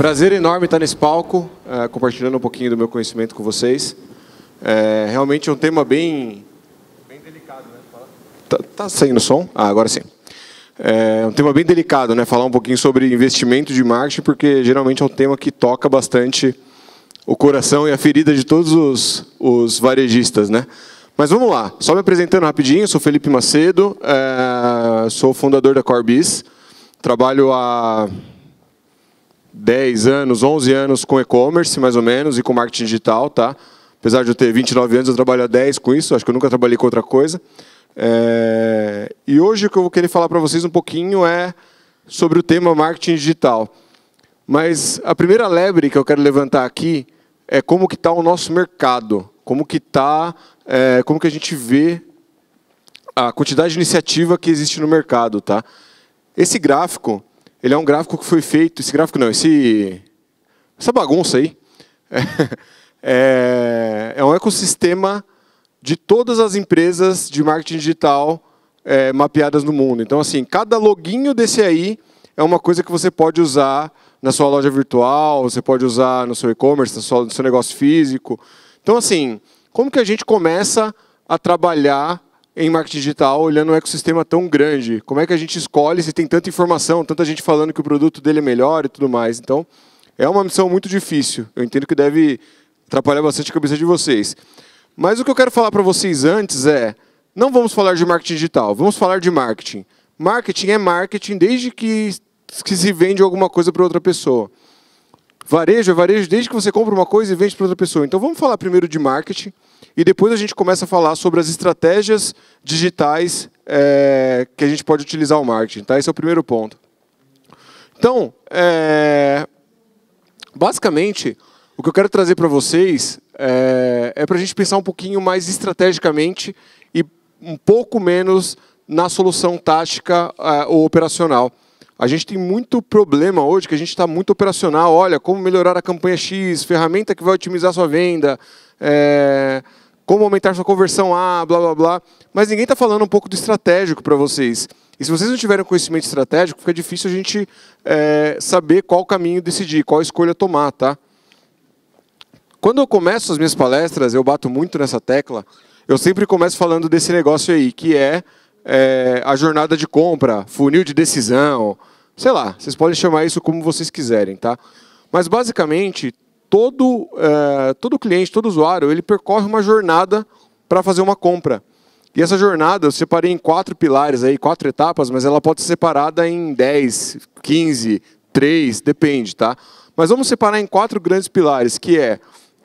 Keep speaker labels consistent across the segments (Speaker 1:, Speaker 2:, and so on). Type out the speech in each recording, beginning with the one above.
Speaker 1: Prazer enorme estar nesse palco, eh, compartilhando um pouquinho do meu conhecimento com vocês. É, realmente é um tema bem... Bem delicado, né? Tá, tá saindo som? Ah, agora sim. Eh, é um tema bem delicado, né? Falar um pouquinho sobre investimento de marketing, porque geralmente é um tema que toca bastante o coração e a ferida de todos os, os varejistas, né? Mas vamos lá, só me apresentando rapidinho, sou Felipe Macedo, é, sou fundador da Corbis, trabalho há 10 anos, 11 anos com e-commerce, mais ou menos, e com marketing digital, tá? Apesar de eu ter 29 anos, eu trabalho há 10 com isso, acho que eu nunca trabalhei com outra coisa. É... E hoje o que eu vou querer falar para vocês um pouquinho é sobre o tema marketing digital. Mas a primeira lebre que eu quero levantar aqui é como que está o nosso mercado, como que está, é, como que a gente vê a quantidade de iniciativa que existe no mercado, tá? Esse gráfico ele é um gráfico que foi feito, esse gráfico não, esse, essa bagunça aí é, é um ecossistema de todas as empresas de marketing digital é, mapeadas no mundo. Então, assim, cada loginho desse aí é uma coisa que você pode usar na sua loja virtual, você pode usar no seu e-commerce, no seu negócio físico. Então, assim, como que a gente começa a trabalhar em marketing digital olhando um ecossistema tão grande? Como é que a gente escolhe se tem tanta informação, tanta gente falando que o produto dele é melhor e tudo mais? Então, é uma missão muito difícil. Eu entendo que deve atrapalhar bastante a cabeça de vocês. Mas o que eu quero falar para vocês antes é: não vamos falar de marketing digital, vamos falar de marketing. Marketing é marketing desde que, que se vende alguma coisa para outra pessoa. Varejo é varejo desde que você compra uma coisa e vende para outra pessoa. Então vamos falar primeiro de marketing e depois a gente começa a falar sobre as estratégias digitais é, que a gente pode utilizar o marketing. Tá? Esse é o primeiro ponto. Então, é, basicamente, o que eu quero trazer para vocês é, é para a gente pensar um pouquinho mais estrategicamente e um pouco menos na solução tática é, ou operacional. A gente tem muito problema hoje que a gente está muito operacional. Olha, como melhorar a campanha X, ferramenta que vai otimizar sua venda, é, como aumentar sua conversão A, ah, blá blá blá. Mas ninguém está falando um pouco do estratégico para vocês. E se vocês não tiverem conhecimento estratégico, fica difícil a gente é, saber qual caminho decidir, qual escolha tomar, tá? Quando eu começo as minhas palestras, eu bato muito nessa tecla. Eu sempre começo falando desse negócio aí, que é, é a jornada de compra, funil de decisão, sei lá. Vocês podem chamar isso como vocês quiserem, tá? Mas basicamente todo, é, todo cliente, todo usuário, ele percorre uma jornada para fazer uma compra. E essa jornada eu separei em quatro pilares, aí, quatro etapas, mas ela pode ser separada em 10, 15, 3, depende, tá? Mas vamos separar em quatro grandes pilares, que é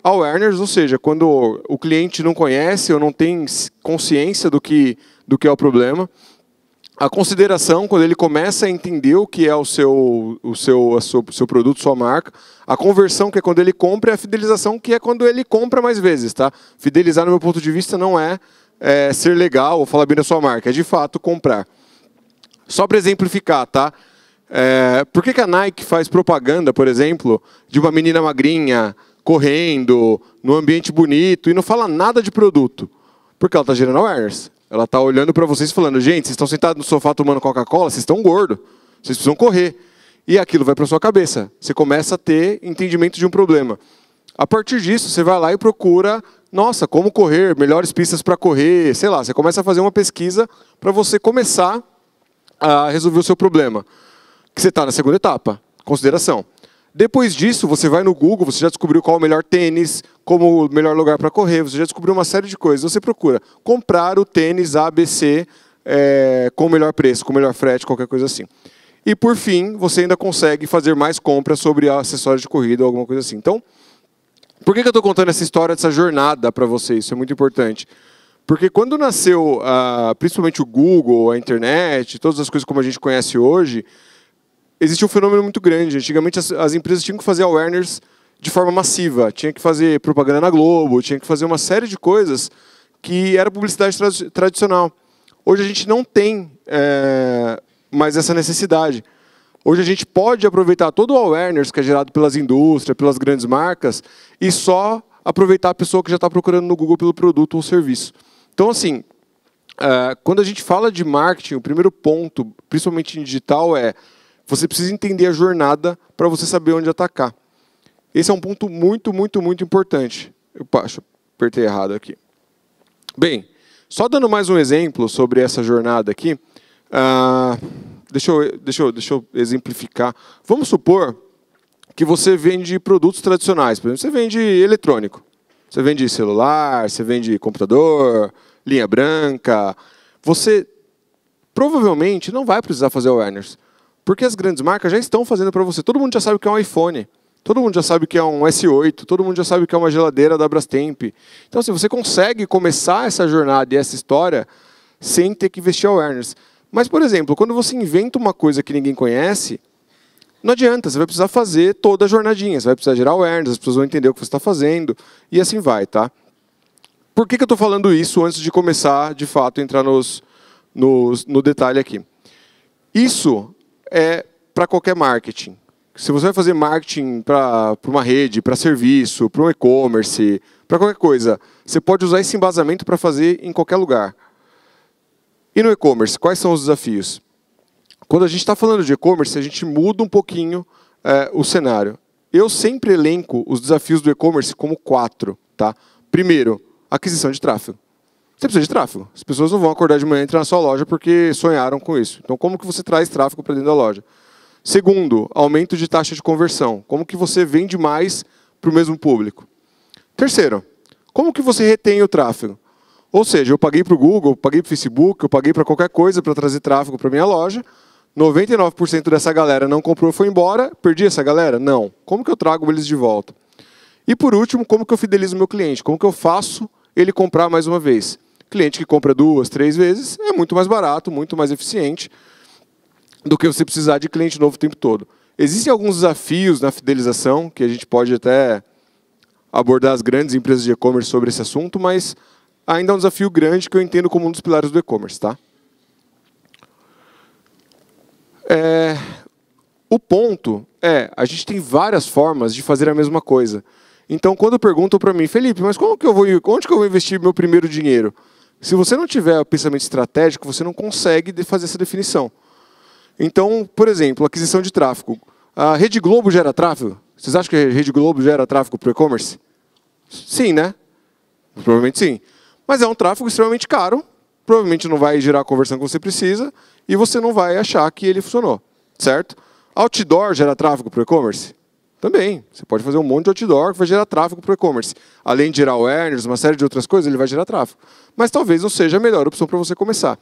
Speaker 1: awareness, ou seja, quando o cliente não conhece ou não tem consciência do que, do que é o problema a consideração, quando ele começa a entender o que é o seu, o seu, a seu produto, sua marca, a conversão, que é quando ele compra, e a fidelização, que é quando ele compra mais vezes. Tá? Fidelizar, no meu ponto de vista, não é, é ser legal ou falar bem da sua marca, é de fato comprar. Só para exemplificar, tá? É, por que, que a Nike faz propaganda, por exemplo, de uma menina magrinha correndo, num ambiente bonito, e não fala nada de produto? Porque ela está gerando awareness. Ela está olhando para vocês falando: gente, vocês estão sentados no sofá tomando Coca-Cola, vocês estão gordo, vocês precisam correr. E aquilo vai para sua cabeça. Você começa a ter entendimento de um problema. A partir disso, você vai lá e procura, nossa, como correr, melhores pistas para correr, sei lá. Você começa a fazer uma pesquisa para você começar a resolver o seu problema. Que você está na segunda etapa, consideração. Depois disso, você vai no Google, você já descobriu qual é o melhor tênis, como o melhor lugar para correr, você já descobriu uma série de coisas. Então, você procura comprar o tênis ABC é, com o melhor preço, com o melhor frete, qualquer coisa assim. E por fim, você ainda consegue fazer mais compras sobre acessórios de corrida ou alguma coisa assim. Então, por que, eu estou contando essa história, essa jornada para vocês? Isso é muito importante. Porque quando nasceu, ah, principalmente o Google, a internet, todas as coisas como a gente conhece hoje, existia um fenômeno muito grande. Antigamente, as, as empresas tinham que fazer awareness de forma massiva. Tinha que fazer propaganda na Globo, tinha que fazer uma série de coisas que era publicidade tra tradicional. Hoje a gente não tem é, mais essa necessidade. Hoje a gente pode aproveitar todo o awareness que é gerado pelas indústrias, pelas grandes marcas, e só aproveitar a pessoa que já está procurando no Google pelo produto ou serviço. Então, assim, é, quando a gente fala de marketing, o primeiro ponto, principalmente em digital, é você precisa entender a jornada para você saber onde atacar. Esse é um ponto muito, muito, muito importante. Eu acho, apertei errado aqui. Bem, só dando mais um exemplo sobre essa jornada aqui, ah, deixa, eu, deixa, eu, deixa eu exemplificar. Vamos supor que você vende produtos tradicionais, por exemplo, você vende eletrônico. Você vende celular, você vende computador, linha branca. Você provavelmente não vai precisar fazer awareness, porque as grandes marcas já estão fazendo para você. Todo mundo já sabe o que é um iPhone. Todo mundo já sabe o que é um S8, todo mundo já sabe o que é uma geladeira da Brastemp. Então, assim, você consegue começar essa jornada e essa história sem ter que investir awareness. Mas, por exemplo, quando você inventa uma coisa que ninguém conhece, não adianta, você vai precisar fazer toda a jornadinha, você vai precisar gerar awareness, as pessoas vão entender o que você está fazendo, e assim vai, tá? Por que, que eu estou falando isso antes de começar, de fato, a entrar nos, nos, no detalhe aqui? Isso é para qualquer marketing se você vai fazer marketing para uma rede, para serviço, para um e-commerce, para qualquer coisa, você pode usar esse embasamento para fazer em qualquer lugar. E no e-commerce, quais são os desafios? Quando a gente está falando de e-commerce, a gente muda um pouquinho é, o cenário. Eu sempre elenco os desafios do e-commerce como quatro. Tá? Primeiro, aquisição de tráfego. Você precisa de tráfego. As pessoas não vão acordar de manhã e entrar na sua loja porque sonharam com isso. Então, como que você traz tráfego para dentro da loja? Segundo, aumento de taxa de conversão. Como que você vende mais para o mesmo público? Terceiro, como que você retém o tráfego? Ou seja, eu paguei para o Google, eu paguei para o Facebook, eu paguei para qualquer coisa para trazer tráfego para minha loja. 99% dessa galera não comprou, foi embora. Perdi essa galera? Não. Como que eu trago eles de volta? E por último, como que eu fidelizo meu cliente? Como que eu faço ele comprar mais uma vez? Cliente que compra duas, três vezes é muito mais barato, muito mais eficiente do que você precisar de cliente novo o tempo todo. Existem alguns desafios na fidelização, que a gente pode até abordar as grandes empresas de e-commerce sobre esse assunto, mas ainda é um desafio grande que eu entendo como um dos pilares do e-commerce. Tá? É... O ponto é, a gente tem várias formas de fazer a mesma coisa. Então, quando perguntam para mim, Felipe, mas como que eu vou, onde que eu vou investir meu primeiro dinheiro? Se você não tiver o pensamento estratégico, você não consegue fazer essa definição. Então, por exemplo, aquisição de tráfego. A Rede Globo gera tráfego? Vocês acham que a Rede Globo gera tráfego para o e-commerce? Sim, né? Provavelmente sim. Mas é um tráfego extremamente caro, provavelmente não vai gerar a conversão que você precisa e você não vai achar que ele funcionou, certo? Outdoor gera tráfego para o e-commerce? Também. Você pode fazer um monte de outdoor que vai gerar tráfego para o e-commerce. Além de gerar awareness, uma série de outras coisas, ele vai gerar tráfego. Mas talvez não seja a melhor opção para você começar.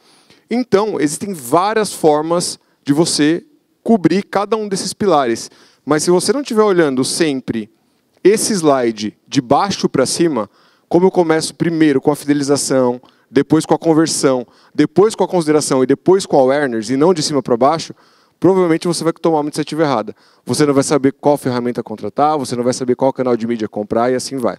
Speaker 1: Então, existem várias formas de você cobrir cada um desses pilares. Mas se você não estiver olhando sempre esse slide de baixo para cima, como eu começo primeiro com a fidelização, depois com a conversão, depois com a consideração e depois com a awareness, e não de cima para baixo, provavelmente você vai tomar uma iniciativa errada. Você não vai saber qual ferramenta contratar, você não vai saber qual canal de mídia comprar e assim vai.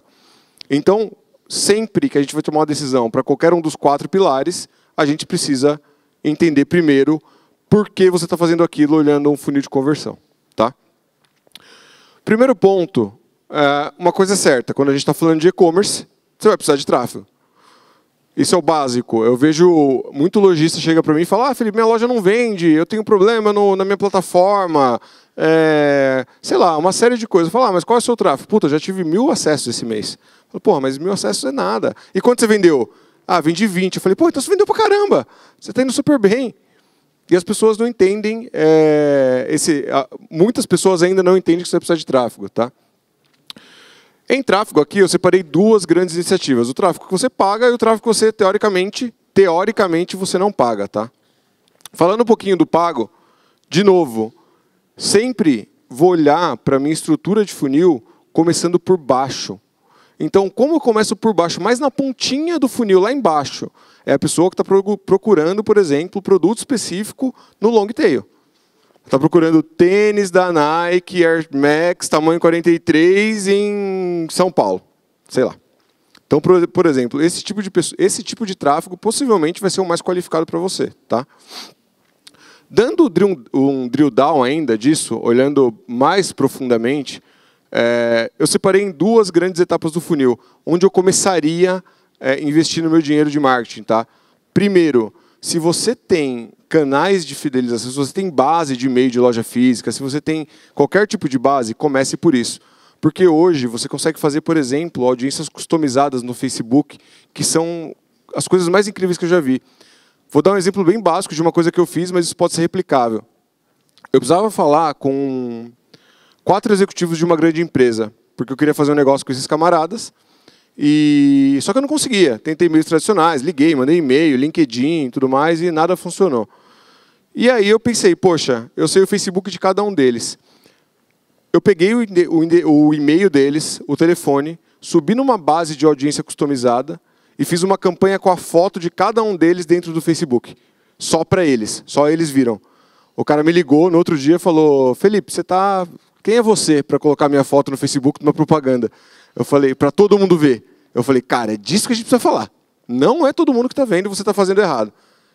Speaker 1: Então, sempre que a gente vai tomar uma decisão para qualquer um dos quatro pilares, a gente precisa entender primeiro por que você está fazendo aquilo olhando um funil de conversão. Tá? Primeiro ponto, é, uma coisa é certa, quando a gente está falando de e-commerce, você vai precisar de tráfego. Isso é o básico. Eu vejo muito lojista chega para mim e fala: Ah, Felipe, minha loja não vende, eu tenho problema no, na minha plataforma, é, sei lá, uma série de coisas. Falar, ah, mas qual é o seu tráfego? Puta, já tive mil acessos esse mês. Falei, porra, mas mil acessos é nada. E quanto você vendeu? Ah, vendi 20. Eu falei, pô, então você vendeu pra caramba. Você está indo super bem. E as pessoas não entendem é, esse. Muitas pessoas ainda não entendem que você precisa de tráfego, tá? Em tráfego aqui eu separei duas grandes iniciativas: o tráfego que você paga e o tráfego que você teoricamente, teoricamente você não paga, tá? Falando um pouquinho do pago, de novo, sempre vou olhar para minha estrutura de funil começando por baixo. Então, como eu começo por baixo, mais na pontinha do funil, lá embaixo, é a pessoa que está procurando, por exemplo, produto específico no long tail. Está procurando tênis da Nike, Air Max, tamanho 43 em São Paulo. Sei lá. Então, por, por exemplo, esse tipo, de pessoa, esse tipo de tráfego possivelmente vai ser o mais qualificado para você. Tá? Dando um drill down ainda disso, olhando mais profundamente, é, eu separei em duas grandes etapas do funil, onde eu começaria a é, investir no meu dinheiro de marketing, tá? Primeiro, se você tem canais de fidelização, se você tem base de e-mail de loja física, se você tem qualquer tipo de base, comece por isso. Porque hoje você consegue fazer, por exemplo, audiências customizadas no Facebook, que são as coisas mais incríveis que eu já vi. Vou dar um exemplo bem básico de uma coisa que eu fiz, mas isso pode ser replicável. Eu precisava falar com quatro executivos de uma grande empresa, porque eu queria fazer um negócio com esses camaradas. E só que eu não conseguia. Tentei meios tradicionais, liguei, mandei e-mail, LinkedIn, tudo mais e nada funcionou. E aí eu pensei, poxa, eu sei o Facebook de cada um deles. Eu peguei o, o, o e-mail deles, o telefone, subi numa base de audiência customizada e fiz uma campanha com a foto de cada um deles dentro do Facebook. Só para eles, só eles viram. O cara me ligou no outro dia e falou: Felipe, você tá. Quem é você para colocar minha foto no Facebook numa propaganda? Eu falei, para todo mundo ver. Eu falei, cara, é disso que a gente precisa falar. Não é todo mundo que está vendo, você está fazendo errado.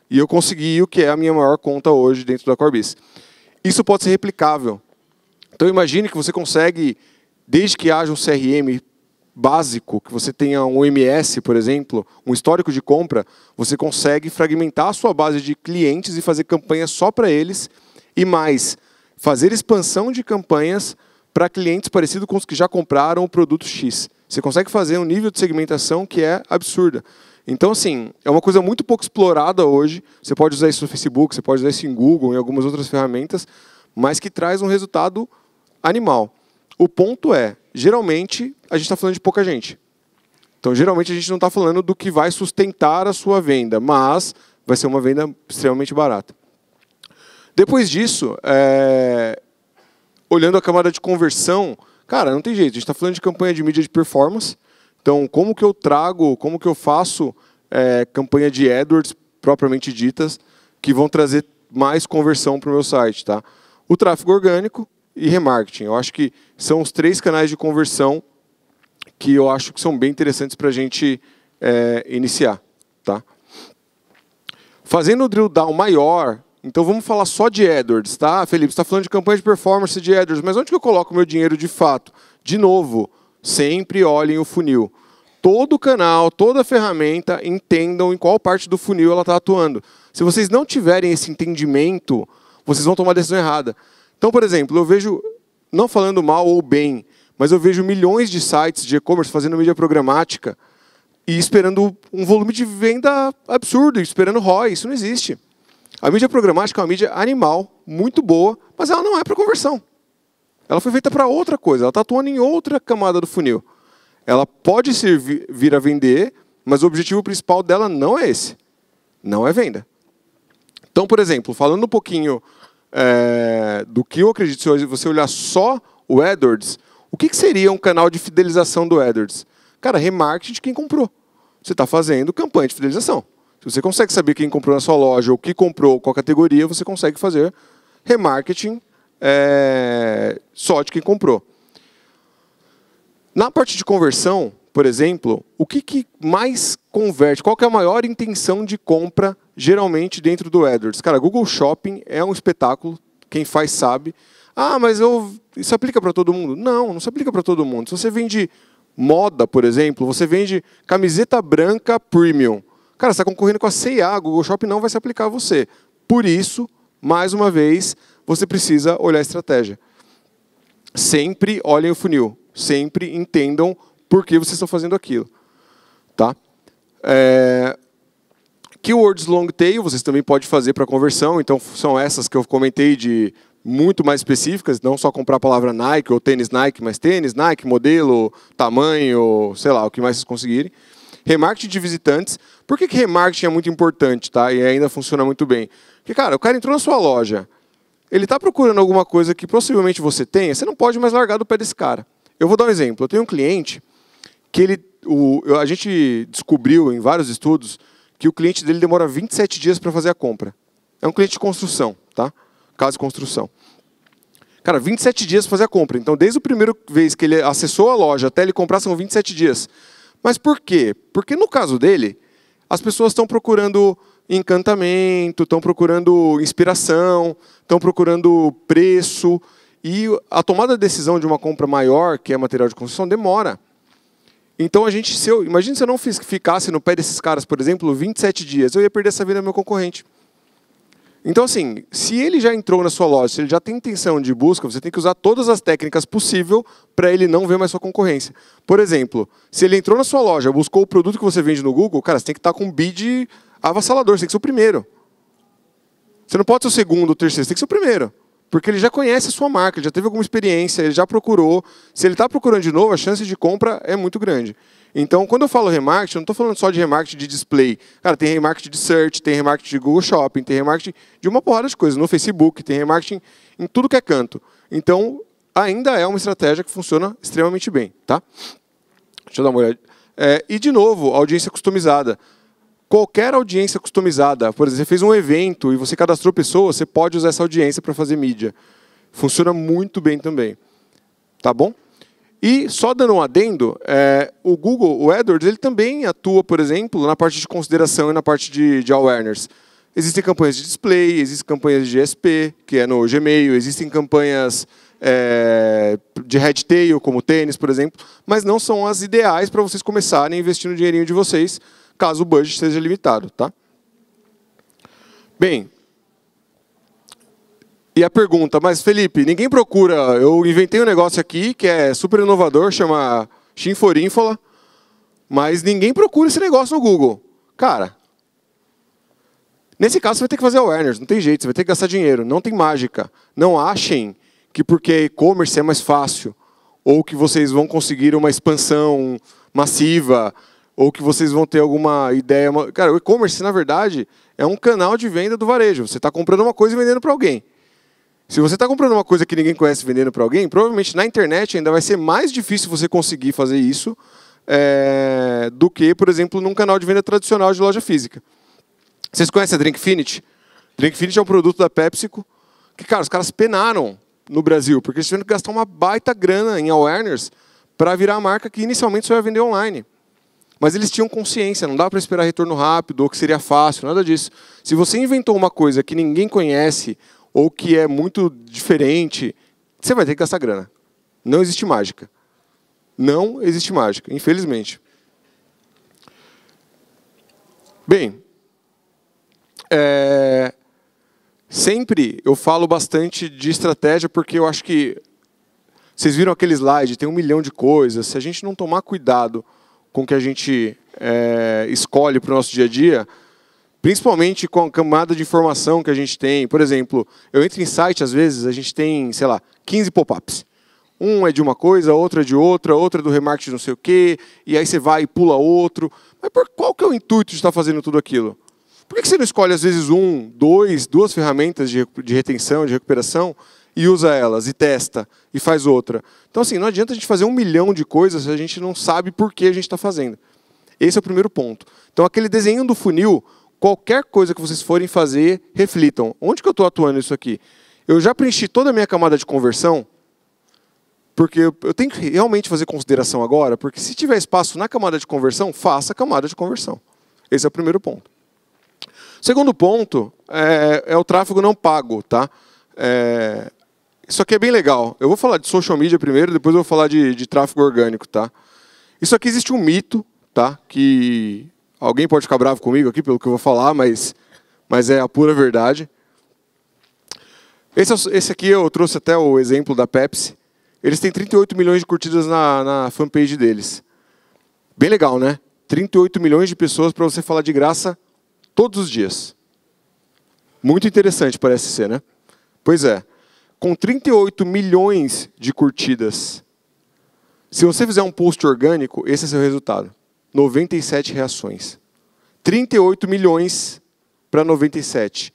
Speaker 1: E eu consegui o que é a minha maior conta hoje dentro da Corbis. Isso pode ser replicável. Então imagine que você consegue, desde que haja um CRM básico, que você tenha um MS, por exemplo, um histórico de compra, você consegue fragmentar a sua base de clientes e fazer campanhas só para eles. E mais, fazer expansão de campanhas para clientes parecidos com os que já compraram o produto X. Você consegue fazer um nível de segmentação que é absurda. Então, assim, é uma coisa muito pouco explorada hoje. Você pode usar isso no Facebook, você pode usar isso em Google, em algumas outras ferramentas, mas que traz um resultado animal. O ponto é, geralmente, a gente está falando de pouca gente. Então, geralmente, a gente não está falando do que vai sustentar a sua venda, mas vai ser uma venda extremamente barata. Depois disso, é, olhando a camada de conversão, cara, não tem jeito. A gente está falando de campanha de mídia de performance. Então, como que eu trago, como que eu faço é, campanha de AdWords propriamente ditas que vão trazer mais conversão para o meu site, tá? O tráfego orgânico e remarketing. Eu acho que são os três canais de conversão que eu acho que são bem interessantes para a gente é, iniciar, tá? Fazendo o drill down maior então vamos falar só de AdWords, tá? Felipe, está falando de campanha de performance de AdWords, mas onde que eu coloco meu dinheiro de fato? De novo, sempre olhem o funil. Todo canal, toda ferramenta, entendam em qual parte do funil ela está atuando. Se vocês não tiverem esse entendimento, vocês vão tomar a decisão errada. Então, por exemplo, eu vejo, não falando mal ou bem, mas eu vejo milhões de sites de e-commerce fazendo mídia programática e esperando um volume de venda absurdo, esperando ROI. Isso não existe. A mídia é programática é uma mídia animal, muito boa, mas ela não é para conversão. Ela foi feita para outra coisa, ela está atuando em outra camada do funil. Ela pode servir, vir a vender, mas o objetivo principal dela não é esse. Não é venda. Então, por exemplo, falando um pouquinho é, do que eu acredito, se você olhar só o AdWords, o que, que seria um canal de fidelização do AdWords? Cara, remarketing de quem comprou. Você está fazendo campanha de fidelização. Se você consegue saber quem comprou na sua loja, ou que comprou, qual categoria, você consegue fazer remarketing é, só de quem comprou. Na parte de conversão, por exemplo, o que, que mais converte? Qual é a maior intenção de compra, geralmente, dentro do AdWords? Cara, Google Shopping é um espetáculo, quem faz sabe. Ah, mas eu... isso aplica para todo mundo? Não, não se aplica para todo mundo. Se você vende moda, por exemplo, você vende camiseta branca premium. Cara, você está concorrendo com a CIA, o Google Shopping não vai se aplicar a você. Por isso, mais uma vez, você precisa olhar a estratégia. Sempre olhem o funil, sempre entendam por que vocês estão fazendo aquilo. Tá? É... Keywords long tail, vocês também podem fazer para conversão, então são essas que eu comentei de muito mais específicas, não só comprar a palavra Nike ou tênis Nike, mas tênis, Nike, modelo, tamanho, sei lá, o que mais vocês conseguirem remarketing de visitantes. Por que, que remarketing é muito importante, tá? E ainda funciona muito bem. Porque, cara, o cara entrou na sua loja, ele está procurando alguma coisa que possivelmente você tenha, você não pode mais largar do pé desse cara. Eu vou dar um exemplo. Eu tenho um cliente que ele. O, a gente descobriu em vários estudos que o cliente dele demora 27 dias para fazer a compra. É um cliente de construção, tá? Casa de construção. Cara, 27 dias para fazer a compra. Então, desde a primeira vez que ele acessou a loja até ele comprar, são 27 dias. Mas por quê? Porque no caso dele, as pessoas estão procurando encantamento, estão procurando inspiração, estão procurando preço. E a tomada de decisão de uma compra maior, que é material de construção, demora. Então a gente, se eu, imagine se eu não ficasse no pé desses caras, por exemplo, 27 dias, eu ia perder essa vida meu concorrente. Então, assim, se ele já entrou na sua loja, se ele já tem intenção de busca, você tem que usar todas as técnicas possíveis para ele não ver mais sua concorrência. Por exemplo, se ele entrou na sua loja, buscou o produto que você vende no Google, cara, você tem que estar tá com um bid avassalador, você tem que ser o primeiro. Você não pode ser o segundo, o terceiro, você tem que ser o primeiro. Porque ele já conhece a sua marca, ele já teve alguma experiência, ele já procurou. Se ele está procurando de novo, a chance de compra é muito grande. Então, quando eu falo remarketing, eu não estou falando só de remarketing de display. Cara, tem remarketing de search, tem remarketing de Google Shopping, tem remarketing de uma porrada de coisas, no Facebook, tem remarketing em tudo que é canto. Então, ainda é uma estratégia que funciona extremamente bem. Tá? Deixa eu dar uma olhada. É, e, de novo, audiência customizada. Qualquer audiência customizada, por exemplo, você fez um evento e você cadastrou pessoas, você pode usar essa audiência para fazer mídia. Funciona muito bem também. Tá bom? E só dando um adendo, é, o Google, o AdWords, ele também atua, por exemplo, na parte de consideração e na parte de, de awareness. Existem campanhas de display, existem campanhas de GSP, que é no Gmail, existem campanhas é, de head tail, como tênis, por exemplo, mas não são as ideais para vocês começarem a investir no dinheirinho de vocês, caso o budget seja limitado. Tá? Bem, e a pergunta, mas Felipe, ninguém procura. Eu inventei um negócio aqui que é super inovador, chama Chinforínfola, mas ninguém procura esse negócio no Google. Cara, nesse caso você vai ter que fazer awareness, não tem jeito, você vai ter que gastar dinheiro, não tem mágica. Não achem que porque e-commerce é mais fácil, ou que vocês vão conseguir uma expansão massiva, ou que vocês vão ter alguma ideia. Cara, o e-commerce, na verdade, é um canal de venda do varejo. Você está comprando uma coisa e vendendo para alguém. Se você está comprando uma coisa que ninguém conhece vendendo para alguém, provavelmente na internet ainda vai ser mais difícil você conseguir fazer isso é, do que, por exemplo, num canal de venda tradicional de loja física. Vocês conhecem a Drinkfinity? Drinkfinity é um produto da PepsiCo que, cara, os caras penaram no Brasil, porque eles tiveram que gastar uma baita grana em awareness para virar a marca que inicialmente só ia vender online. Mas eles tinham consciência, não dá para esperar retorno rápido ou que seria fácil, nada disso. Se você inventou uma coisa que ninguém conhece ou que é muito diferente, você vai ter que gastar grana. Não existe mágica. Não existe mágica, infelizmente. Bem, é, sempre eu falo bastante de estratégia porque eu acho que vocês viram aquele slide, tem um milhão de coisas. Se a gente não tomar cuidado com o que a gente é, escolhe para o nosso dia a dia, Principalmente com a camada de informação que a gente tem. Por exemplo, eu entro em site, às vezes, a gente tem, sei lá, 15 pop-ups. Um é de uma coisa, outro é de outra, outro é do remarketing não sei o quê, e aí você vai e pula outro. Mas por qual que é o intuito de estar fazendo tudo aquilo? Por que você não escolhe, às vezes, um, dois, duas ferramentas de, de retenção, de recuperação, e usa elas, e testa, e faz outra? Então, assim, não adianta a gente fazer um milhão de coisas se a gente não sabe por que a gente está fazendo. Esse é o primeiro ponto. Então, aquele desenho do funil, qualquer coisa que vocês forem fazer, reflitam: onde que eu estou atuando isso aqui? Eu já preenchi toda a minha camada de conversão? Porque eu tenho que realmente fazer consideração agora, porque se tiver espaço na camada de conversão, faça a camada de conversão. Esse é o primeiro ponto. Segundo ponto é, é o tráfego não pago, tá? É, isso aqui é bem legal. Eu vou falar de social media primeiro, depois eu vou falar de, de tráfego orgânico, tá? Isso aqui existe um mito, tá? Que Alguém pode ficar bravo comigo aqui pelo que eu vou falar, mas, mas é a pura verdade. Esse, é esse aqui eu trouxe até o exemplo da Pepsi. Eles têm 38 milhões de curtidas na, na fanpage deles. Bem legal, né? 38 milhões de pessoas para você falar de graça todos os dias. Muito interessante, parece ser, né? Pois é. Com 38 milhões de curtidas, se você fizer um post orgânico, esse é seu resultado. 97 reações. 38 milhões para 97.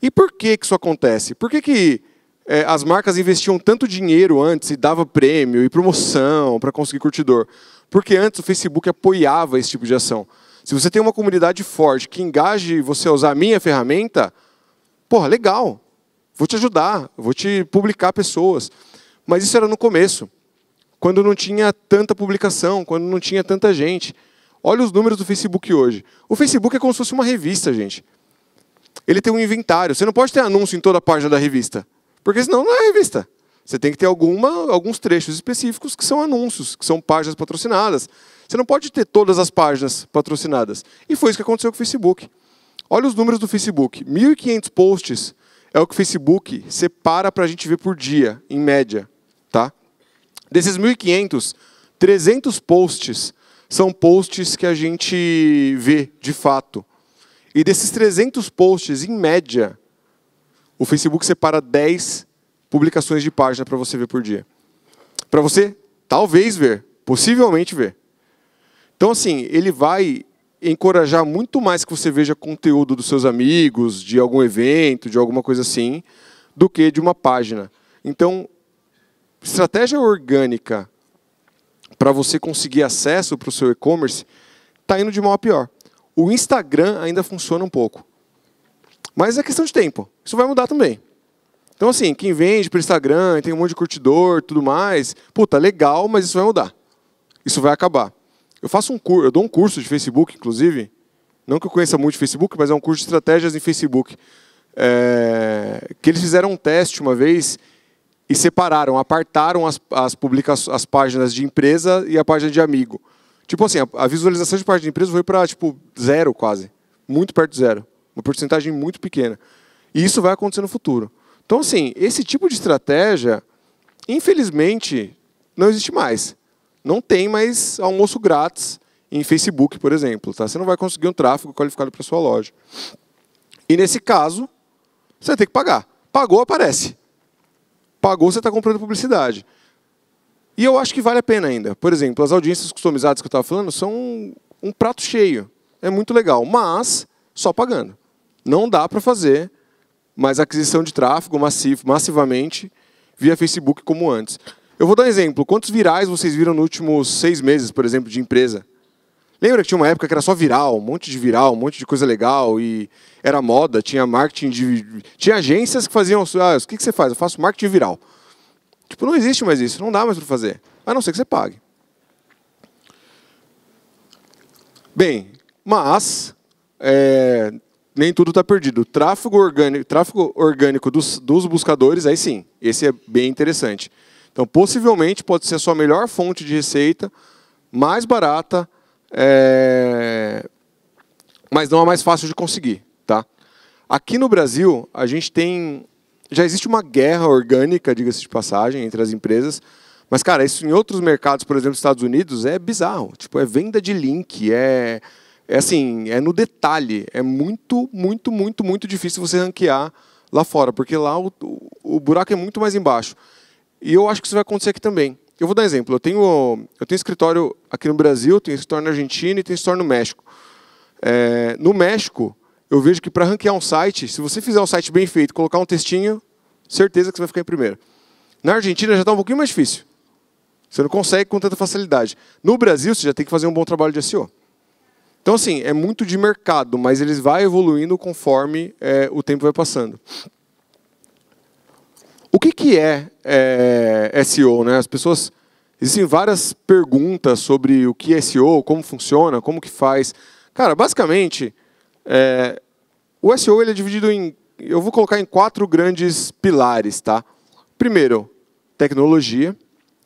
Speaker 1: E por que, que isso acontece? Por que, que é, as marcas investiam tanto dinheiro antes e dava prêmio e promoção para conseguir curtidor? Porque antes o Facebook apoiava esse tipo de ação. Se você tem uma comunidade forte que engaje você a usar a minha ferramenta, porra, legal. Vou te ajudar, vou te publicar pessoas. Mas isso era no começo quando não tinha tanta publicação, quando não tinha tanta gente. Olha os números do Facebook hoje. O Facebook é como se fosse uma revista, gente. Ele tem um inventário. Você não pode ter anúncio em toda a página da revista, porque senão não é revista. Você tem que ter alguma, alguns trechos específicos que são anúncios, que são páginas patrocinadas. Você não pode ter todas as páginas patrocinadas. E foi isso que aconteceu com o Facebook. Olha os números do Facebook. 1.500 posts é o que o Facebook separa para a gente ver por dia, em média. Desses 1.500, 300 posts são posts que a gente vê de fato. E desses 300 posts, em média, o Facebook separa 10 publicações de página para você ver por dia. Para você, talvez ver, possivelmente ver. Então, assim, ele vai encorajar muito mais que você veja conteúdo dos seus amigos, de algum evento, de alguma coisa assim, do que de uma página. Então, estratégia orgânica para você conseguir acesso para o seu e-commerce está indo de mal a pior. O Instagram ainda funciona um pouco. Mas é questão de tempo. Isso vai mudar também. Então, assim, quem vende para Instagram, tem um monte de curtidor tudo mais, puta, legal, mas isso vai mudar. Isso vai acabar. Eu faço um curso, eu dou um curso de Facebook, inclusive. Não que eu conheça muito de Facebook, mas é um curso de estratégias em Facebook. É... que eles fizeram um teste uma vez e separaram, apartaram as, as, publicações, as páginas de empresa e a página de amigo. Tipo assim, a, a visualização de página de empresa foi para tipo zero quase, muito perto de zero, uma porcentagem muito pequena. E isso vai acontecer no futuro. Então assim, esse tipo de estratégia, infelizmente, não existe mais. Não tem mais almoço grátis em Facebook, por exemplo, tá? Você não vai conseguir um tráfego qualificado para sua loja. E nesse caso, você tem que pagar. Pagou, aparece. Pagou, você está comprando publicidade. E eu acho que vale a pena ainda. Por exemplo, as audiências customizadas que eu estava falando são um, um prato cheio. É muito legal, mas só pagando. Não dá para fazer mais aquisição de tráfego massivo, massivamente via Facebook como antes. Eu vou dar um exemplo. Quantos virais vocês viram nos últimos seis meses, por exemplo, de empresa? Lembra que tinha uma época que era só viral, um monte de viral, um monte de coisa legal e era moda, tinha marketing de. Tinha agências que faziam. Ah, o que, que você faz? Eu faço marketing viral. Tipo, não existe mais isso, não dá mais para fazer. A não ser que você pague. Bem, mas é, nem tudo está perdido. Tráfego orgânico, tráfego orgânico dos, dos buscadores, aí sim, esse é bem interessante. Então, possivelmente, pode ser a sua melhor fonte de receita, mais barata, é... mas não é mais fácil de conseguir. Tá? Aqui no Brasil, a gente tem. Já existe uma guerra orgânica, diga-se de passagem, entre as empresas. Mas, cara, isso em outros mercados, por exemplo, nos Estados Unidos, é bizarro. Tipo, é venda de link, é, é assim, é no detalhe. É muito, muito, muito, muito difícil você ranquear lá fora, porque lá o, o buraco é muito mais embaixo. E eu acho que isso vai acontecer aqui também. Eu vou dar exemplo. Eu tenho, eu tenho escritório aqui no Brasil, tenho escritório na Argentina e tenho escritório no México. É, no México, eu vejo que para ranquear um site, se você fizer um site bem feito, colocar um textinho, certeza que você vai ficar em primeiro. Na Argentina já está um pouquinho mais difícil. Você não consegue com tanta facilidade. No Brasil, você já tem que fazer um bom trabalho de SEO. Então, assim, é muito de mercado, mas ele vai evoluindo conforme é, o tempo vai passando. O que, que é, é, é SEO? Né? As pessoas existem várias perguntas sobre o que é SEO, como funciona, como que faz. Cara, basicamente, é, o SEO ele é dividido em, eu vou colocar em quatro grandes pilares, tá? Primeiro, tecnologia.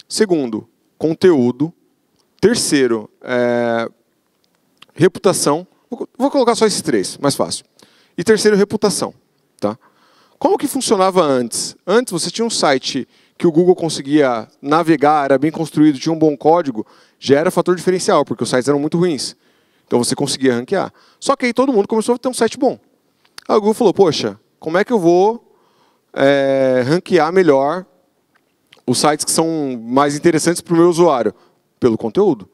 Speaker 1: Segundo, conteúdo. Terceiro, é, reputação. Vou colocar só esses três, mais fácil. E terceiro, reputação, tá? Como que funcionava antes? Antes você tinha um site que o Google conseguia navegar, era bem construído, tinha um bom código, já era fator diferencial, porque os sites eram muito ruins. Então você conseguia ranquear. Só que aí todo mundo começou a ter um site bom. Aí o Google falou, poxa, como é que eu vou é, ranquear melhor os sites que são mais interessantes para o meu usuário? Pelo conteúdo.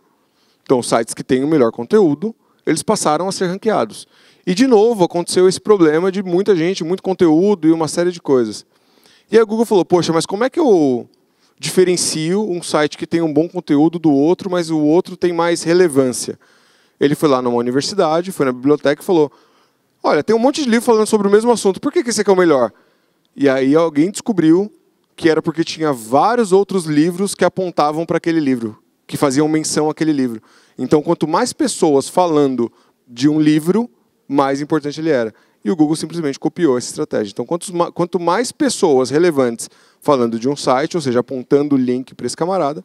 Speaker 1: Então, os sites que têm o melhor conteúdo, eles passaram a ser ranqueados. E, de novo, aconteceu esse problema de muita gente, muito conteúdo e uma série de coisas. E a Google falou: Poxa, mas como é que eu diferencio um site que tem um bom conteúdo do outro, mas o outro tem mais relevância? Ele foi lá numa universidade, foi na biblioteca e falou: Olha, tem um monte de livro falando sobre o mesmo assunto, por que, que esse aqui é o melhor? E aí alguém descobriu que era porque tinha vários outros livros que apontavam para aquele livro, que faziam menção àquele livro. Então, quanto mais pessoas falando de um livro, mais importante ele era. E o Google simplesmente copiou essa estratégia. Então, quanto mais pessoas relevantes falando de um site, ou seja, apontando o link para esse camarada,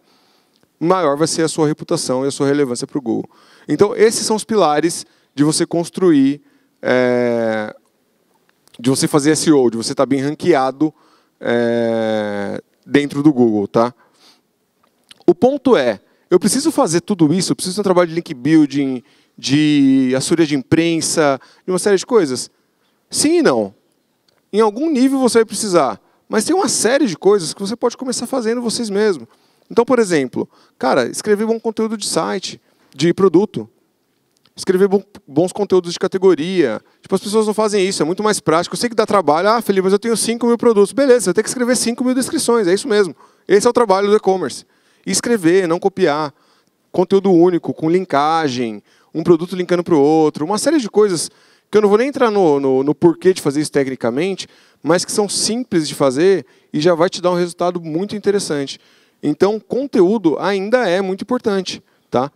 Speaker 1: maior vai ser a sua reputação e a sua relevância para o Google. Então, esses são os pilares de você construir, é, de você fazer SEO, de você estar tá bem ranqueado é, dentro do Google. Tá? O ponto é, eu preciso fazer tudo isso, eu preciso ter um trabalho de link building, de assúria de imprensa, de uma série de coisas? Sim e não. Em algum nível você vai precisar, mas tem uma série de coisas que você pode começar fazendo vocês mesmos. Então, por exemplo, cara, escrever bom conteúdo de site, de produto, escrever bons conteúdos de categoria. Tipo, as pessoas não fazem isso, é muito mais prático. Eu sei que dá trabalho, ah, Felipe, mas eu tenho 5 mil produtos. Beleza, você tem que escrever 5 mil descrições, é isso mesmo. Esse é o trabalho do e-commerce. Escrever, não copiar. Conteúdo único, com linkagem, um produto linkando para o outro, uma série de coisas que eu não vou nem entrar no, no, no, porquê de fazer isso tecnicamente, mas que são simples de fazer e já vai te dar um resultado muito interessante. Então, conteúdo ainda é muito importante. Tá?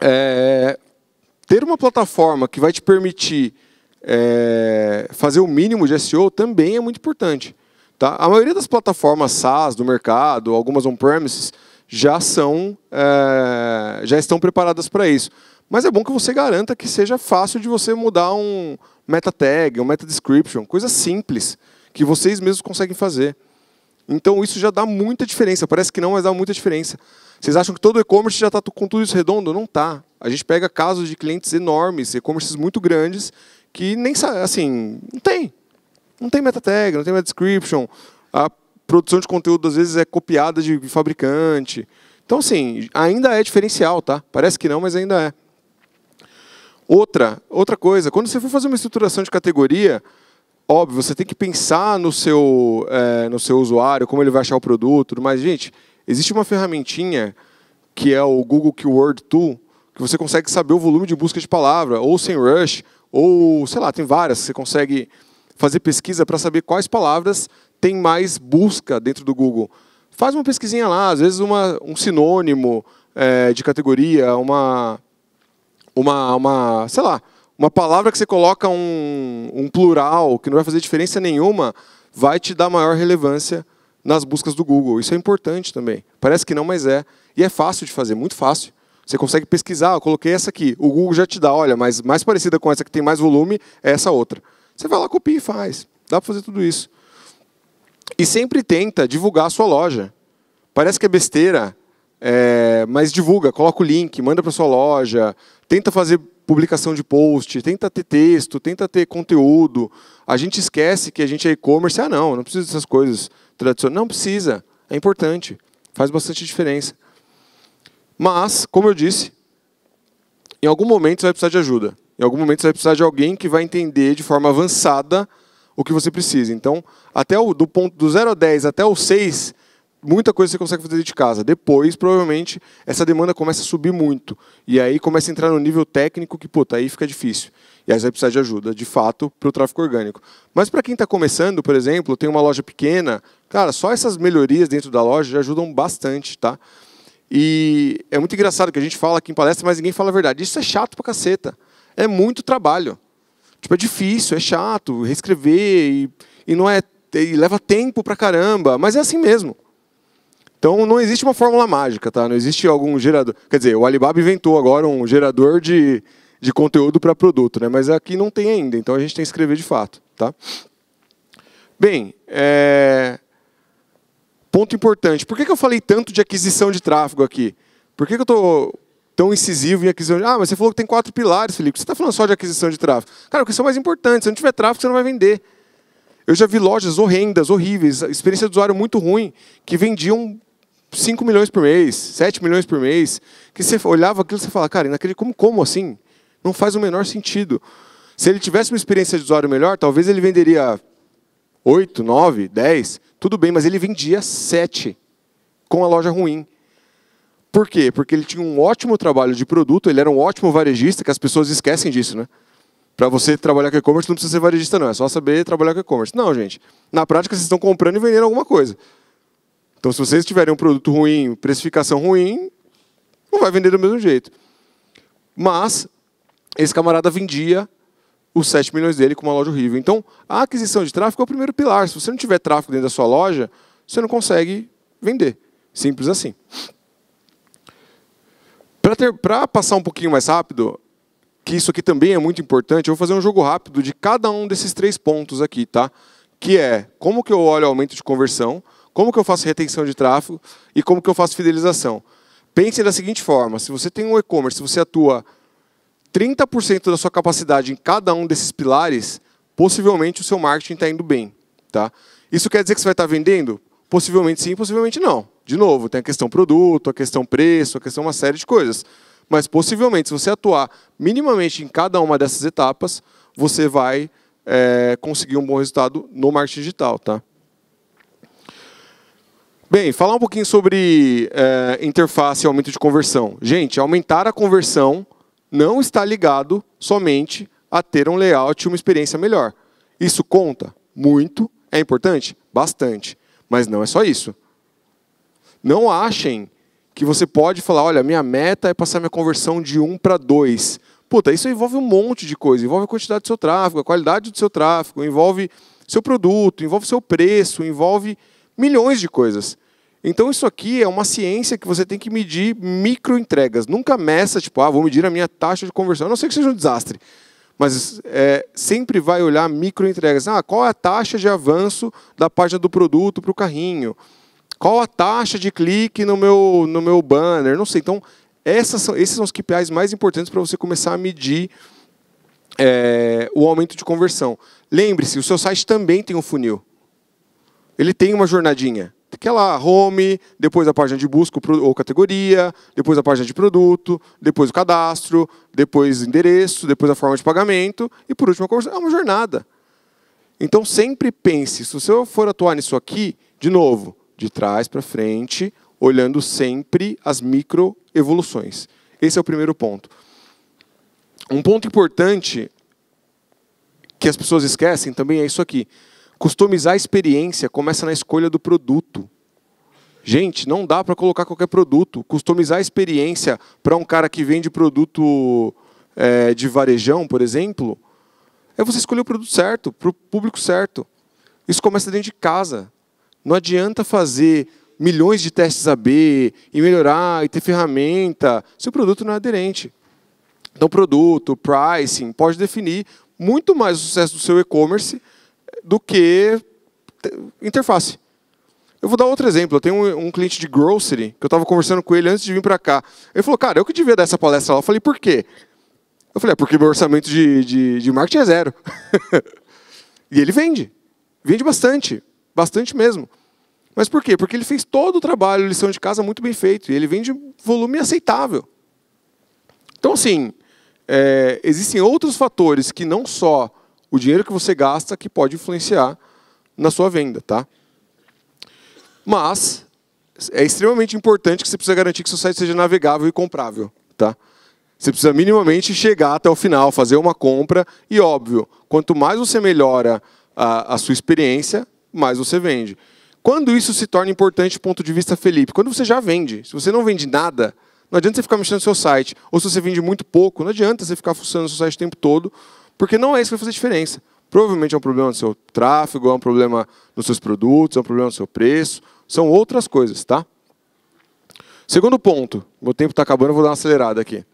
Speaker 1: É, ter uma plataforma que vai te permitir é, fazer o mínimo de SEO também é muito importante. Tá? A maioria das plataformas SaaS do mercado, algumas on-premises, já são é, já estão preparadas para isso. Mas é bom que você garanta que seja fácil de você mudar um meta tag, um meta description, coisa simples que vocês mesmos conseguem fazer. Então isso já dá muita diferença. Parece que não, mas dá muita diferença. Vocês acham que todo e-commerce já está com tudo isso redondo? Não está. A gente pega casos de clientes enormes, e-commerces muito grandes, que nem assim não tem, não tem meta tag, não tem meta description. A produção de conteúdo às vezes é copiada de fabricante. Então assim ainda é diferencial, tá? Parece que não, mas ainda é. Outra, outra coisa, quando você for fazer uma estruturação de categoria, óbvio, você tem que pensar no seu, é, no seu usuário, como ele vai achar o produto, mas, gente, existe uma ferramentinha que é o Google Keyword Tool, que você consegue saber o volume de busca de palavra, ou sem rush, ou, sei lá, tem várias, você consegue fazer pesquisa para saber quais palavras tem mais busca dentro do Google. Faz uma pesquisinha lá, às vezes uma, um sinônimo é, de categoria, uma, uma, uma sei lá, uma palavra que você coloca um, um plural que não vai fazer diferença nenhuma, vai te dar maior relevância nas buscas do Google. Isso é importante também. Parece que não, mas é. E é fácil de fazer, muito fácil. Você consegue pesquisar, ah, eu coloquei essa aqui, o Google já te dá, olha, mas mais parecida com essa que tem mais volume é essa outra. Você vai lá, copia e faz. Dá para fazer tudo isso. E sempre tenta divulgar a sua loja. Parece que é besteira, é, mas divulga, coloca o link, manda para sua loja, tenta fazer publicação de post, tenta ter texto, tenta ter conteúdo. A gente esquece que a gente é e-commerce. Ah, não, não precisa dessas coisas tradicionais. Não precisa, é importante, faz bastante diferença. Mas, como eu disse, em algum momento você vai precisar de ajuda. Em algum momento você vai precisar de alguém que vai entender de forma avançada o que você precisa. Então, até o do ponto do 0 a 10 até o 6, muita coisa você consegue fazer de casa. Depois, provavelmente, essa demanda começa a subir muito. E aí começa a entrar no nível técnico que, puta, aí fica difícil. E aí você vai precisar de ajuda, de fato, para o tráfego orgânico. Mas para quem está começando, por exemplo, tem uma loja pequena, cara, só essas melhorias dentro da loja já ajudam bastante, tá? E é muito engraçado que a gente fala aqui em palestra, mas ninguém fala a verdade. Isso é chato pra caceta. É muito trabalho. Tipo, é difícil, é chato, reescrever e, e não é. E leva tempo pra caramba, mas é assim mesmo. Então não existe uma fórmula mágica, tá? Não existe algum gerador. Quer dizer, o Alibaba inventou agora um gerador de, de conteúdo para produto, né? Mas aqui não tem ainda, então a gente tem que escrever de fato, tá? Bem, é... ponto importante. Por que, que eu falei tanto de aquisição de tráfego aqui? Por que, que eu estou tão incisivo em aquisição de... Ah, mas você falou que tem quatro pilares, Felipe. Você está falando só de aquisição de tráfego. Cara, o que são mais importantes. Se não tiver tráfego, você não vai vender. Eu já vi lojas horrendas, horríveis, experiência do usuário muito ruim, que vendiam 5 milhões por mês, 7 milhões por mês, que você olhava aquilo e você falava, cara, naquele como, como assim? Não faz o menor sentido. Se ele tivesse uma experiência de usuário melhor, talvez ele venderia 8, 9, 10, tudo bem, mas ele vendia 7 com a loja ruim. Por quê? Porque ele tinha um ótimo trabalho de produto, ele era um ótimo varejista, que as pessoas esquecem disso, né? Para você trabalhar com e-commerce não precisa ser varejista não, é só saber trabalhar com e-commerce. Não, gente. Na prática vocês estão comprando e vendendo alguma coisa. Então, se vocês tiverem um produto ruim, precificação ruim, não vai vender do mesmo jeito. Mas esse camarada vendia os 7 milhões dele com uma loja horrível. Então, a aquisição de tráfego é o primeiro pilar. Se você não tiver tráfego dentro da sua loja, você não consegue vender. Simples assim. Para passar um pouquinho mais rápido, que isso aqui também é muito importante, eu vou fazer um jogo rápido de cada um desses três pontos aqui, tá? Que é como que eu olho o aumento de conversão, como que eu faço retenção de tráfego e como que eu faço fidelização? Pense da seguinte forma, se você tem um e-commerce, se você atua 30% da sua capacidade em cada um desses pilares, possivelmente o seu marketing está indo bem. Tá? Isso quer dizer que você vai estar tá vendendo? Possivelmente sim, possivelmente não. De novo, tem a questão produto, a questão preço, a questão uma série de coisas. Mas possivelmente, se você atuar minimamente em cada uma dessas etapas, você vai é, conseguir um bom resultado no marketing digital. Tá? Bem, falar um pouquinho sobre é, interface e aumento de conversão. Gente, aumentar a conversão não está ligado somente a ter um layout e uma experiência melhor. Isso conta muito, é importante? Bastante. Mas não é só isso. Não achem que você pode falar, olha, minha meta é passar minha conversão de 1 para 2. Puta, isso envolve um monte de coisa. Envolve a quantidade do seu tráfego, a qualidade do seu tráfego, envolve seu produto, envolve seu preço, envolve milhões de coisas. Então isso aqui é uma ciência que você tem que medir micro entregas. Nunca meça, tipo, ah, vou medir a minha taxa de conversão. A não sei que seja um desastre. Mas é, sempre vai olhar micro entregas. Ah, qual é a taxa de avanço da página do produto para o carrinho? Qual a taxa de clique no meu, no meu banner? Não sei. Então, são, esses são os KPIs mais importantes para você começar a medir é, o aumento de conversão. Lembre-se, o seu site também tem um funil ele tem uma jornadinha. Aquela é home, depois a página de busca ou categoria, depois a página de produto, depois o cadastro, depois o endereço, depois a forma de pagamento e por último a conversa. É uma jornada. Então sempre pense, se você for atuar nisso aqui, de novo, de trás para frente, olhando sempre as micro evoluções. Esse é o primeiro ponto. Um ponto importante que as pessoas esquecem também é isso aqui. Customizar a experiência começa na escolha do produto. Gente, não dá para colocar qualquer produto. Customizar a experiência para um cara que vende produto é, de varejão, por exemplo, é você escolher o produto certo, para o público certo. Isso começa dentro de casa. Não adianta fazer milhões de testes AB e melhorar e ter ferramenta se o produto não é aderente. Então, produto, pricing, pode definir muito mais o sucesso do seu e-commerce do que interface. Eu vou dar outro exemplo. Eu tenho um, um cliente de grocery que eu estava conversando com ele antes de vir para cá. Ele falou, cara, eu que devia dar essa palestra lá. Eu falei, por quê? Eu falei, é porque meu orçamento de, de, de marketing é zero. e ele vende. Vende bastante. Bastante mesmo. Mas por quê? Porque ele fez todo o trabalho, lição de casa muito bem feito. E ele vende volume aceitável. Então, assim, é, existem outros fatores que não só o dinheiro que você gasta que pode influenciar na sua venda, tá? Mas é extremamente importante que você precisa garantir que seu site seja navegável e comprável, tá? Você precisa minimamente chegar até o final, fazer uma compra e óbvio, quanto mais você melhora a, a sua experiência, mais você vende. Quando isso se torna importante do ponto de vista Felipe? Quando você já vende. Se você não vende nada, não adianta você ficar mexendo no seu site. Ou se você vende muito pouco, não adianta você ficar fuçando o seu site o tempo todo, porque não é isso que vai fazer diferença. Provavelmente é um problema no seu tráfego, é um problema nos seus produtos, é um problema no seu preço, são outras coisas, tá? Segundo ponto, meu tempo está acabando, vou dar uma acelerada aqui.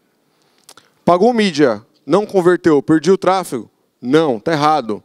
Speaker 1: Pagou mídia, não converteu, perdi o tráfego? Não, tá errado.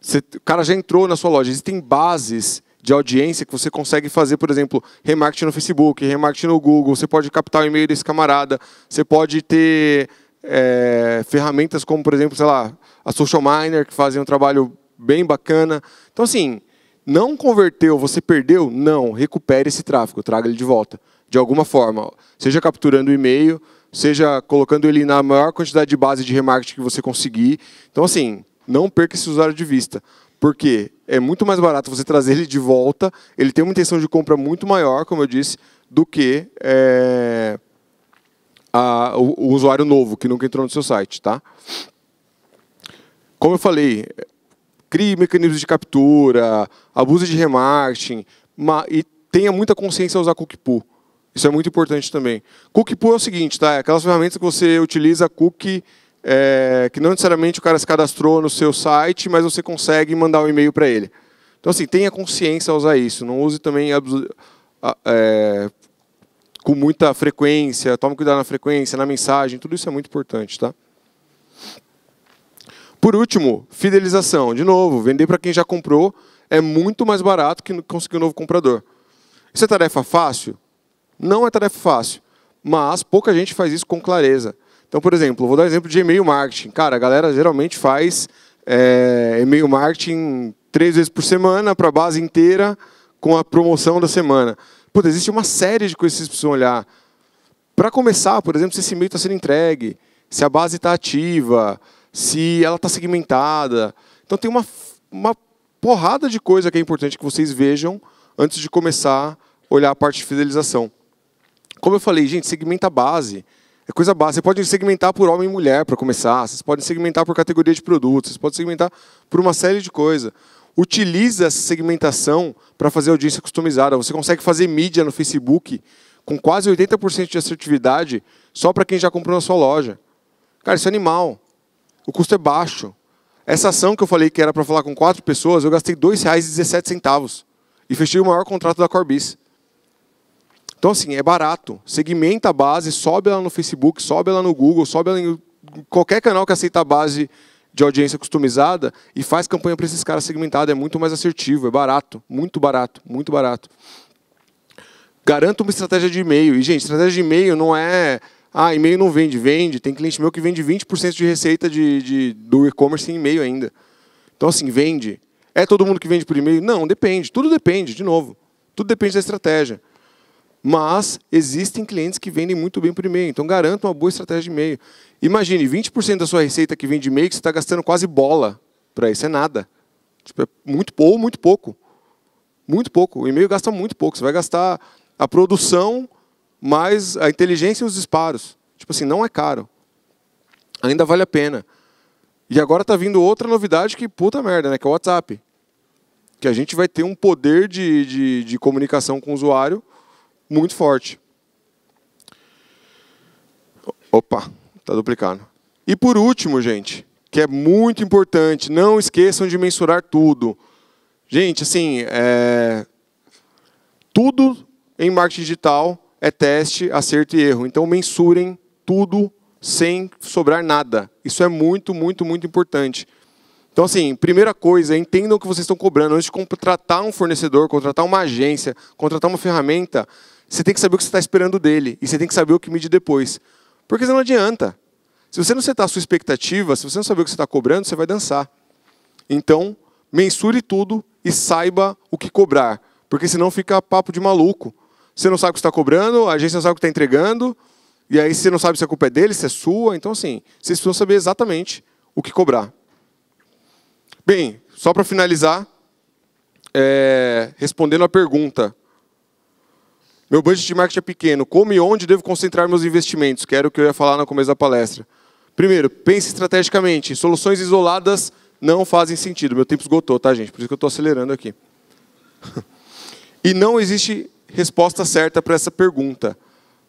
Speaker 1: Você, o cara já entrou na sua loja. Existem bases de audiência que você consegue fazer, por exemplo, remarketing no Facebook, remarketing no Google, você pode captar o e-mail desse camarada, você pode ter é, ferramentas como, por exemplo, sei lá, a Social Miner, que fazem um trabalho bem bacana. Então, assim, não converteu, você perdeu? Não, recupere esse tráfego, traga ele de volta, de alguma forma. Seja capturando o e-mail, seja colocando ele na maior quantidade de base de remarketing que você conseguir. Então, assim, não perca esse usuário de vista. Porque é muito mais barato você trazer ele de volta, ele tem uma intenção de compra muito maior, como eu disse, do que é, o, o usuário novo que nunca entrou no seu site, tá? Como eu falei, crie mecanismos de captura, abuse de remarketing e tenha muita consciência ao usar cookie pool. Isso é muito importante também. Cookie pool é o seguinte, tá? É aquelas ferramentas que você utiliza cookie é, que não necessariamente o cara se cadastrou no seu site, mas você consegue mandar um e-mail para ele. Então, assim, tenha consciência ao usar isso. Não use também é, com muita frequência, tome cuidado na frequência, na mensagem, tudo isso é muito importante, tá? Por último, fidelização. De novo, vender para quem já comprou é muito mais barato que conseguir um novo comprador. Isso é tarefa fácil? Não é tarefa fácil, mas pouca gente faz isso com clareza. Então, por exemplo, vou dar um exemplo de e-mail marketing. Cara, a galera geralmente faz é, e-mail marketing três vezes por semana para a base inteira com a promoção da semana. Puta, existe uma série de coisas que vocês precisam olhar. Para começar, por exemplo, se esse e-mail está sendo entregue, se a base está ativa, se ela está segmentada. Então tem uma, uma porrada de coisa que é importante que vocês vejam antes de começar a olhar a parte de fidelização. Como eu falei, gente, segmenta a base. É coisa básica. Você pode segmentar por homem e mulher para começar. Vocês podem segmentar por categoria de produtos. Vocês podem segmentar por uma série de coisas utiliza essa segmentação para fazer audiência customizada. Você consegue fazer mídia no Facebook com quase 80% de assertividade só para quem já comprou na sua loja. Cara, isso é animal. O custo é baixo. Essa ação que eu falei que era para falar com quatro pessoas, eu gastei R$ 2,17 e fechei o maior contrato da Corbis. Então, assim, é barato. Segmenta a base, sobe ela no Facebook, sobe ela no Google, sobe ela em qualquer canal que aceita a base de audiência customizada e faz campanha para esses caras segmentados. É muito mais assertivo, é barato, muito barato, muito barato. Garanta uma estratégia de e-mail. E, gente, estratégia de e-mail não é. Ah, e-mail não vende. Vende. Tem cliente meu que vende 20% de receita de, de do e-commerce em e-mail ainda. Então, assim, vende. É todo mundo que vende por e-mail? Não, depende. Tudo depende, de novo. Tudo depende da estratégia. Mas existem clientes que vendem muito bem por e-mail, então garanta uma boa estratégia de e-mail. Imagine, 20% da sua receita que vem de e-mail, que você está gastando quase bola para isso, é nada. Tipo, é muito pouco, muito pouco. Muito pouco. O e-mail gasta muito pouco. Você vai gastar a produção, mais a inteligência e os disparos. Tipo assim, não é caro. Ainda vale a pena. E agora está vindo outra novidade que puta merda, né? Que é o WhatsApp. Que a gente vai ter um poder de, de, de comunicação com o usuário muito forte. Opa, está duplicando. E por último, gente, que é muito importante, não esqueçam de mensurar tudo. Gente, assim, é... tudo em marketing digital é teste, acerto e erro. Então, mensurem tudo sem sobrar nada. Isso é muito, muito, muito importante. Então, assim, primeira coisa, entendam o que vocês estão cobrando. Antes de contratar um fornecedor, contratar uma agência, contratar uma ferramenta, você tem que saber o que você está esperando dele. E você tem que saber o que mide depois. Porque não adianta. Se você não setar a sua expectativa, se você não saber o que você está cobrando, você vai dançar. Então, mensure tudo e saiba o que cobrar. Porque senão fica papo de maluco. Você não sabe o que está cobrando, a agência não sabe o que está entregando, e aí você não sabe se a culpa é dele, se é sua. Então, assim, vocês precisam saber exatamente o que cobrar. Bem, só para finalizar, é, respondendo a pergunta meu budget de marketing é pequeno. Como e onde devo concentrar meus investimentos? Que era o que eu ia falar no começo da palestra. Primeiro, pense estrategicamente. Soluções isoladas não fazem sentido. Meu tempo esgotou, tá, gente? Por isso que eu estou acelerando aqui. E não existe resposta certa para essa pergunta.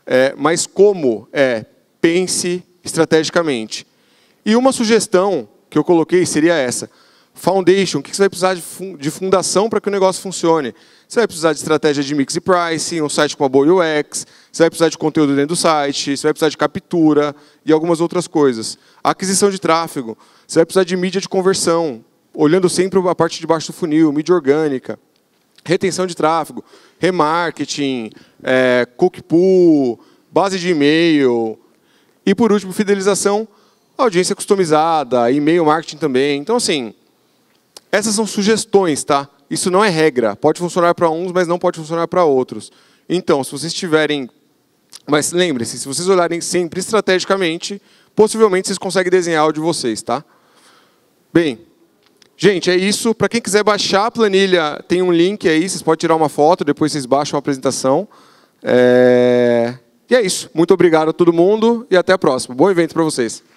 Speaker 1: É, mas como? É, pense estrategicamente. E uma sugestão que eu coloquei seria essa. Foundation, o que você vai precisar de fundação para que o negócio funcione? Você vai precisar de estratégia de mix e pricing, um site com uma boa UX, você vai precisar de conteúdo dentro do site, você vai precisar de captura e algumas outras coisas. aquisição de tráfego, você vai precisar de mídia de conversão, olhando sempre a parte de baixo do funil, mídia orgânica, retenção de tráfego, remarketing, é, cookpool, base de e-mail e, por último, fidelização, audiência customizada, e-mail marketing também. Então, assim, essas são sugestões, tá? Isso não é regra. Pode funcionar para uns, mas não pode funcionar para outros. Então, se vocês tiverem. Mas lembre-se, se vocês olharem sempre estrategicamente, possivelmente vocês conseguem desenhar o de vocês, tá? Bem, gente, é isso. Para quem quiser baixar a planilha, tem um link aí, vocês podem tirar uma foto, depois vocês baixam a apresentação. É... E é isso. Muito obrigado a todo mundo e até a próxima. Bom evento para vocês.